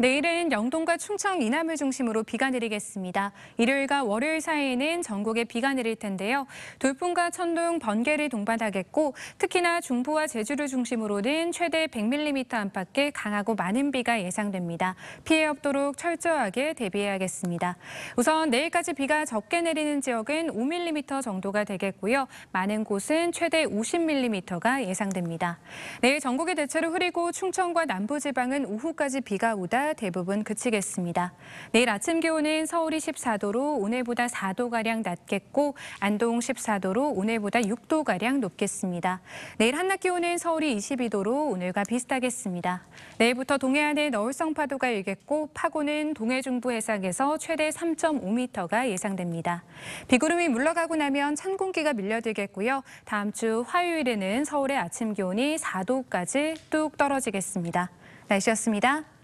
내일은 영동과 충청 이남을 중심으로 비가 내리겠습니다. 일요일과 월요일 사이에는 전국에 비가 내릴 텐데요. 돌풍과 천둥, 번개를 동반하겠고 특히나 중부와 제주를 중심으로는 최대 100mm 안팎의 강하고 많은 비가 예상됩니다. 피해 없도록 철저하게 대비해야겠습니다. 우선 내일까지 비가 적게 내리는 지역은 5mm 정도가 되겠고요. 많은 곳은 최대 50mm가 예상됩니다. 내일 전국에 대체로 흐리고 충청과 남부지방은 오후까지 비가 오다 대부분 그치겠습니다. 내일 아침 기온은 서울이 14도로 오늘보다 4도가량 낮겠고 안동 14도로 오늘보다 6도가량 높겠습니다. 내일 한낮 기온은 서울이 22도로 오늘과 비슷하겠습니다. 내일부터 동해안에 너울성 파도가 일겠고 파고는 동해 중부 해상에서 최대 3.5m가 예상됩니다. 비구름이 물러가고 나면 찬 공기가 밀려들겠고요. 다음 주 화요일에는 서울의 아침 기온이 4도까지 뚝 떨어지겠습니다. 날씨였습니다.